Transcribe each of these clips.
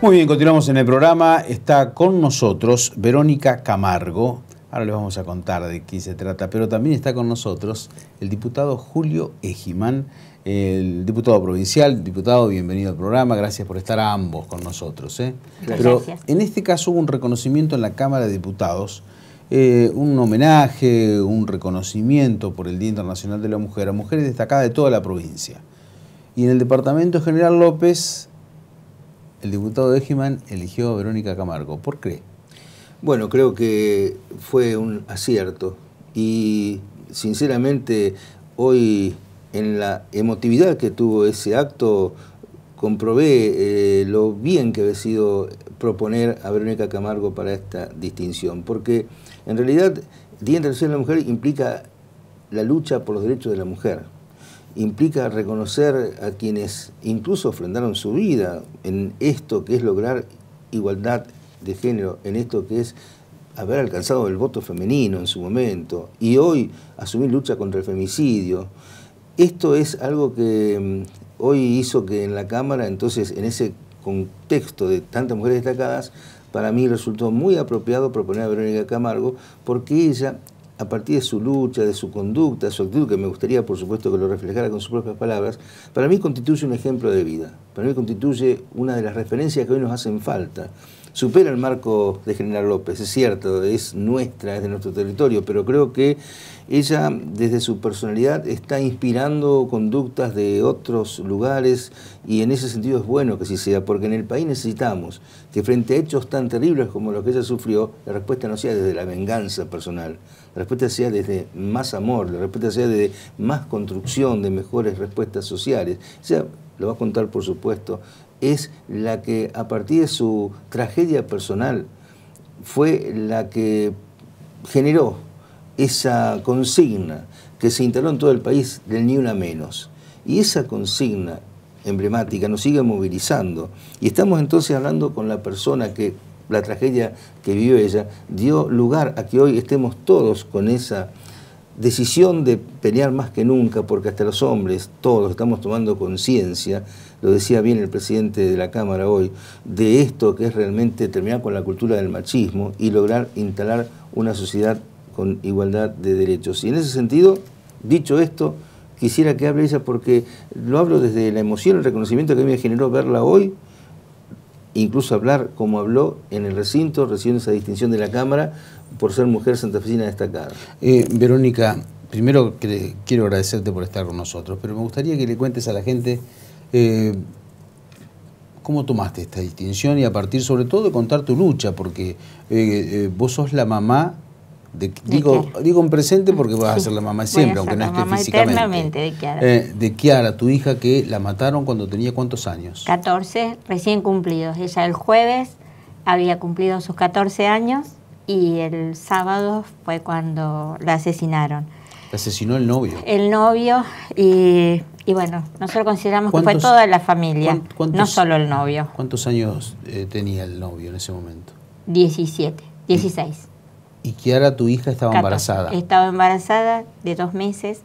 Muy bien, continuamos en el programa. Está con nosotros Verónica Camargo. Ahora les vamos a contar de qué se trata, pero también está con nosotros el diputado Julio Ejimán, el diputado provincial. Diputado, bienvenido al programa. Gracias por estar a ambos con nosotros. ¿eh? en este caso hubo un reconocimiento en la Cámara de Diputados, eh, un homenaje, un reconocimiento por el Día Internacional de la Mujer a mujeres destacadas de toda la provincia. Y en el Departamento General López el diputado Dejiman eligió a Verónica Camargo. ¿Por qué? Bueno, creo que fue un acierto y sinceramente hoy en la emotividad que tuvo ese acto comprobé eh, lo bien que había sido proponer a Verónica Camargo para esta distinción, porque en realidad Día Internacional de la Mujer implica la lucha por los derechos de la mujer, implica reconocer a quienes incluso ofrendaron su vida en esto que es lograr igualdad de género, en esto que es haber alcanzado el voto femenino en su momento y hoy asumir lucha contra el femicidio. Esto es algo que mm, hoy hizo que en la Cámara, entonces en ese contexto de tantas mujeres destacadas, para mí resultó muy apropiado proponer a Verónica Camargo porque ella a partir de su lucha, de su conducta, su actitud, que me gustaría por supuesto que lo reflejara con sus propias palabras, para mí constituye un ejemplo de vida, para mí constituye una de las referencias que hoy nos hacen falta supera el marco de General López, es cierto, es nuestra, es de nuestro territorio, pero creo que ella desde su personalidad está inspirando conductas de otros lugares y en ese sentido es bueno que sí sea, porque en el país necesitamos que frente a hechos tan terribles como los que ella sufrió, la respuesta no sea desde la venganza personal, la respuesta sea desde más amor, la respuesta sea desde más construcción de mejores respuestas sociales. O sea, lo va a contar, por supuesto, es la que a partir de su tragedia personal fue la que generó esa consigna que se instaló en todo el país del ni una menos. Y esa consigna emblemática nos sigue movilizando. Y estamos entonces hablando con la persona que la tragedia que vivió ella dio lugar a que hoy estemos todos con esa decisión de pelear más que nunca, porque hasta los hombres, todos estamos tomando conciencia, lo decía bien el presidente de la Cámara hoy, de esto que es realmente terminar con la cultura del machismo y lograr instalar una sociedad con igualdad de derechos. Y en ese sentido, dicho esto, quisiera que hable ella porque lo hablo desde la emoción, el reconocimiento que a mí me generó verla hoy, incluso hablar como habló en el recinto, recibiendo esa distinción de la Cámara por ser mujer santafesina destacada. Eh, Verónica, primero quiero agradecerte por estar con nosotros, pero me gustaría que le cuentes a la gente eh, cómo tomaste esta distinción y a partir sobre todo de contar tu lucha, porque eh, vos sos la mamá digo, digo en presente porque vas a ser la mamá siempre, aunque no esté mamá físicamente. De Kiara. Eh, de Kiara, tu hija que la mataron cuando tenía cuántos años? 14, recién cumplidos. Ella el jueves había cumplido sus 14 años y el sábado fue cuando la asesinaron. asesinó el novio? El novio y, y bueno, nosotros consideramos que fue toda la familia, no solo el novio. ¿Cuántos años eh, tenía el novio en ese momento? 17, 16. Y Kiara, tu hija, estaba embarazada. Estaba embarazada de dos meses.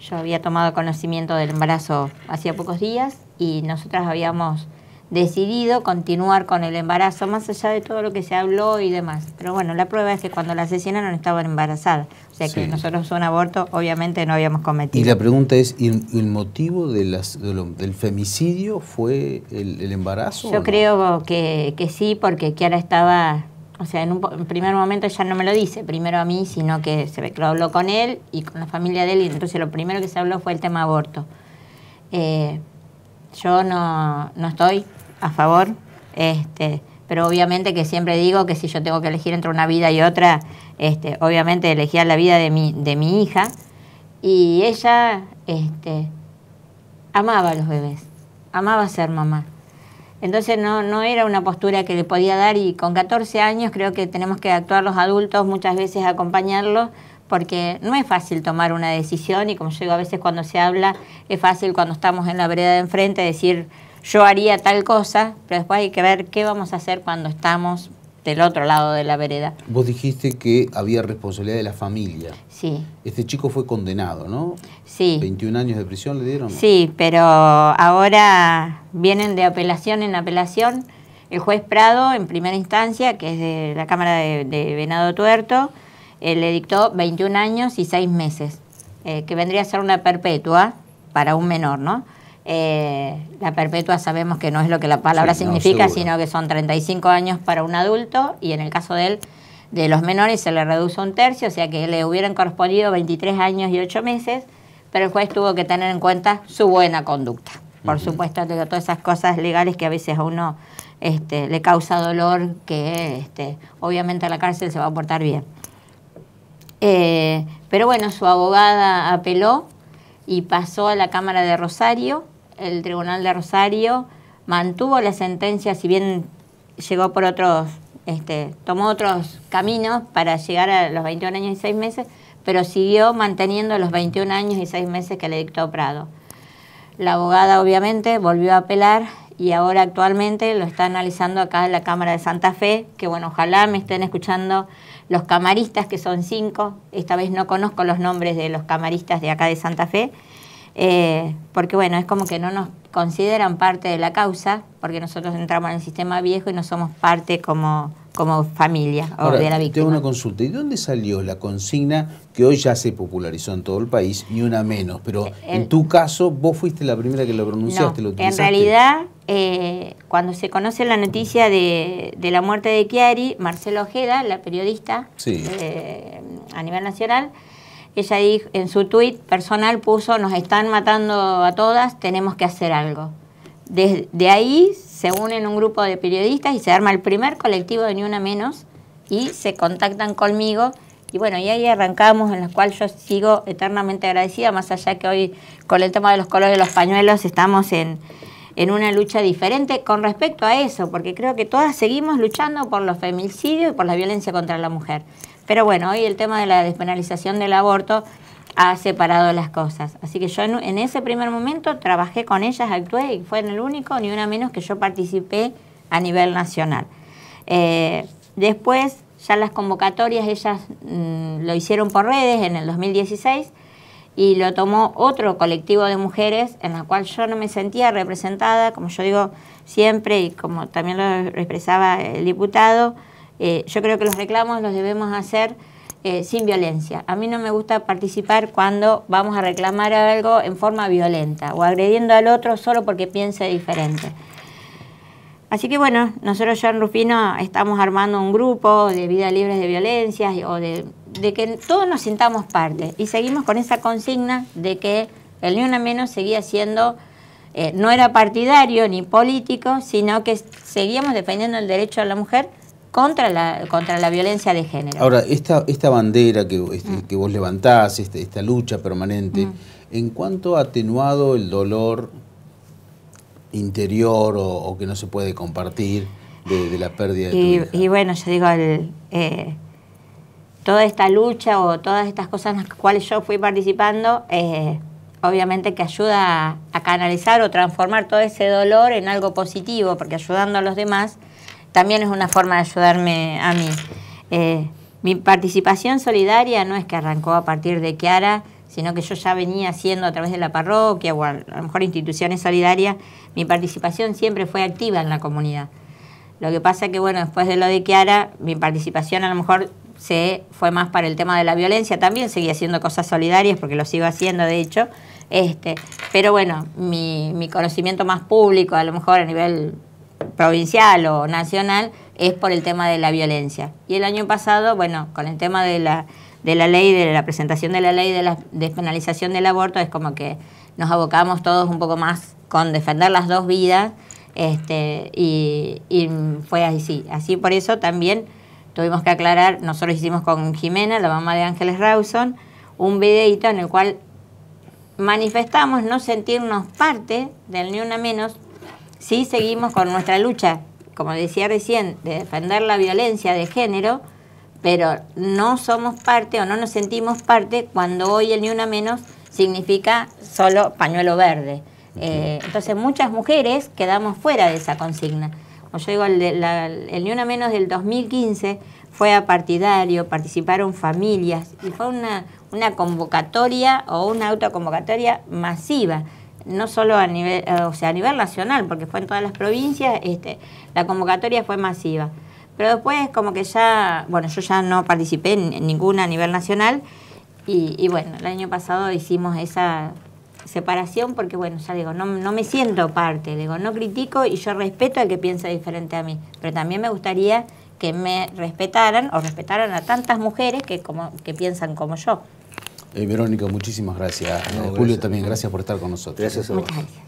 Yo había tomado conocimiento del embarazo hacía pocos días y nosotras habíamos decidido continuar con el embarazo, más allá de todo lo que se habló y demás. Pero bueno, la prueba es que cuando la asesinaron estaban embarazadas. O sea que nosotros un aborto obviamente no habíamos cometido. Y la pregunta es, ¿el, el motivo del femicidio fue el, embarazo? Yo creo que, que sí, porque Kiara estaba o sea, en un primer momento ella no me lo dice, primero a mí, sino que se lo habló con él y con la familia de él, y entonces lo primero que se habló fue el tema aborto. Eh, yo no, estoy a favor, este, pero obviamente que siempre digo que si yo tengo que elegir entre una vida y otra, este, obviamente elegía la vida de mi, de mi hija, y ella este, amaba a los bebés, amaba ser mamá. Entonces no, no era una postura que le podía dar y con 14 años creo que tenemos que actuar los adultos, muchas veces acompañarlos, porque no es fácil tomar una decisión y como yo digo, a veces cuando se habla es fácil cuando estamos en la vereda de enfrente decir yo haría tal cosa, pero después hay que ver qué vamos a hacer cuando estamos del otro lado de la vereda. Vos dijiste que había responsabilidad de la familia. Sí. Este chico fue condenado, ¿no? Sí. 21 años de prisión le dieron. Sí, pero ahora vienen de apelación en apelación. El juez Prado, en primera instancia, que es de la Cámara de, Venado Tuerto, eh, le dictó 21 años y 6 meses, eh, que vendría a ser una perpetua para un menor, ¿no? Eh, la perpetua sabemos que no es lo que la palabra significa, sino que son 35 años para un adulto y en el caso de él, de los menores, se le reduce un tercio, o sea que le hubieran correspondido 23 años y 8 meses, pero el juez tuvo que tener en cuenta su buena conducta. Por supuesto supuesto, todas esas cosas legales que a veces a uno este, le causa dolor, que este, obviamente a la cárcel se va a portar bien. Eh, pero bueno, su abogada apeló y pasó a la Cámara de Rosario el Tribunal de Rosario mantuvo la sentencia, si bien llegó por otros, este, tomó otros caminos para llegar a los 21 años y 6 meses, pero siguió manteniendo los 21 años y 6 meses que le dictó Prado. La abogada obviamente volvió a apelar y ahora actualmente lo está analizando acá en la Cámara de Santa Fe, que bueno, ojalá me estén escuchando los camaristas, que son cinco, esta vez no conozco los nombres de los camaristas de acá de Santa Fe, eh, porque bueno, es como que no nos consideran parte de la causa, porque nosotros entramos en el sistema viejo y no somos parte como, familia o de la víctima. Tengo una consulta, ¿y dónde salió la consigna que hoy ya se popularizó en todo el país, ni una menos? Pero eh, en eh, tu caso, vos fuiste la primera que lo pronunciaste, lo En realidad, cuando se conoce la noticia de, la muerte de Chiari, Marcelo Ojeda, la periodista a nivel nacional, ella dijo, en su tweet personal puso, nos están matando a todas, tenemos que hacer algo. Desde de ahí se unen un grupo de periodistas y se arma el primer colectivo de Ni Una Menos y se contactan conmigo. Y bueno, y ahí arrancamos, en la cual yo sigo eternamente agradecida, más allá que hoy con el tema de los colores de los pañuelos estamos en una lucha diferente con respecto a eso, porque creo que todas seguimos luchando por los feminicidios y por la violencia contra la mujer. Pero bueno, hoy el tema de la despenalización del aborto ha separado las cosas. Así que yo en, ese primer momento trabajé con ellas, actué y fue en el único, ni una menos, que yo participé a nivel nacional. Eh, después, ya las convocatorias, ellas mm, lo hicieron por redes en el 2016 y lo tomó otro colectivo de mujeres en la cual yo no me sentía representada, como yo digo siempre y como también lo expresaba el diputado. Eh, yo creo que los reclamos los debemos hacer eh, sin violencia. A mí no me gusta participar cuando vamos a reclamar algo en forma violenta o agrediendo al otro solo porque piense diferente. Así que bueno, nosotros ya en Rufino estamos armando un grupo de vida libre de violencia, o de, que todos nos sintamos parte y seguimos con esa consigna de que el Ni Una Menos seguía siendo, eh, no era partidario ni político, sino que seguíamos defendiendo el derecho a la mujer contra la, contra la violencia de género. Ahora, esta, esta bandera que, este, mm. que vos levantás, este, esta, lucha permanente, mm. ¿en cuánto ha atenuado el dolor interior o, que no se puede compartir de, la pérdida de y, y bueno, yo digo, el, eh, toda esta lucha o todas estas cosas en las cuales yo fui participando, eh, obviamente que ayuda a canalizar o transformar todo ese dolor en algo positivo, porque ayudando a los demás también es una forma de ayudarme a mí. Eh, mi participación solidaria no es que arrancó a partir de Kiara, sino que yo ya venía haciendo a través de la parroquia o a, lo mejor instituciones solidarias, mi participación siempre fue activa en la comunidad. Lo que pasa es que, bueno, después de lo de Kiara, mi participación a lo mejor se fue más para el tema de la violencia. También seguí haciendo cosas solidarias, porque lo sigo haciendo, de hecho. Este, pero bueno, mi, mi conocimiento más público, a lo mejor a nivel provincial o nacional es por el tema de la violencia. Y el año pasado, bueno, con el tema de la, de la ley, de la presentación de la ley de la despenalización del aborto, es como que nos abocamos todos un poco más con defender las dos vidas. Este, y, fue así. Así por eso también tuvimos que aclarar, nosotros hicimos con Jimena, la mamá de Ángeles Rawson, un videito en el cual manifestamos no sentirnos parte del Ni Una Menos sí seguimos con nuestra lucha, como decía recién, de defender la violencia de género, pero no somos parte o no nos sentimos parte cuando hoy el Ni Una Menos significa solo pañuelo verde. Eh, entonces muchas mujeres quedamos fuera de esa consigna. Como yo digo, el, el Ni Una Menos del 2015 fue a partidario, participaron familias y fue una convocatoria o una autoconvocatoria masiva no solo a nivel, eh, o sea, a nivel nacional, porque fue en todas las provincias, este, la convocatoria fue masiva. Pero después como que ya, bueno, yo ya no participé en, ninguna a nivel nacional y, bueno, el año pasado hicimos esa separación porque bueno, ya digo, no, no me siento parte, digo, no critico y yo respeto al que piensa diferente a mí, pero también me gustaría que me respetaran o respetaran a tantas mujeres que, como, que piensan como yo. Eh, Verónica, muchísimas gracias. Julio, también gracias por estar con nosotros. Gracias a vos.